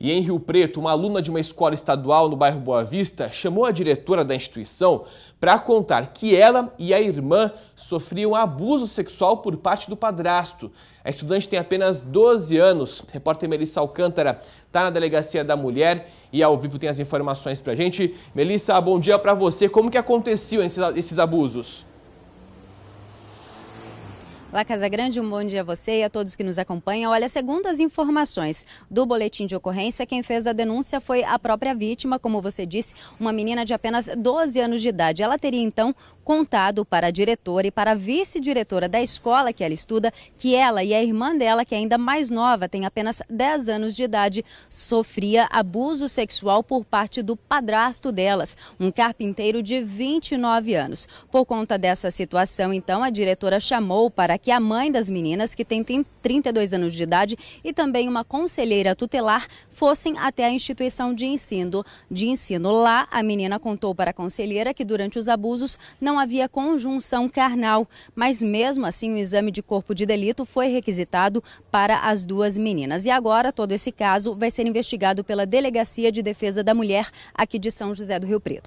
E em Rio Preto, uma aluna de uma escola estadual no bairro Boa Vista chamou a diretora da instituição para contar que ela e a irmã sofriam abuso sexual por parte do padrasto. A estudante tem apenas 12 anos. repórter Melissa Alcântara está na Delegacia da Mulher e ao vivo tem as informações para a gente. Melissa, bom dia para você. Como que aconteciam esses, esses abusos? Olá, Casa Grande, um bom dia a você e a todos que nos acompanham. Olha, segundo as informações do boletim de ocorrência, quem fez a denúncia foi a própria vítima, como você disse, uma menina de apenas 12 anos de idade. Ela teria então contado para a diretora e para a vice-diretora da escola que ela estuda que ela e a irmã dela, que é ainda mais nova, tem apenas 10 anos de idade, sofria abuso sexual por parte do padrasto delas, um carpinteiro de 29 anos. Por conta dessa situação, então, a diretora chamou para aqui a mãe das meninas, que tem, 32 anos de idade, e também uma conselheira tutelar, fossem até a instituição de ensino. De ensino. Lá, a menina contou para a conselheira que durante os abusos não havia conjunção carnal, mas mesmo assim o exame de corpo de delito foi requisitado para as duas meninas. E agora todo esse caso vai ser investigado pela Delegacia de Defesa da Mulher aqui de São José do Rio Preto.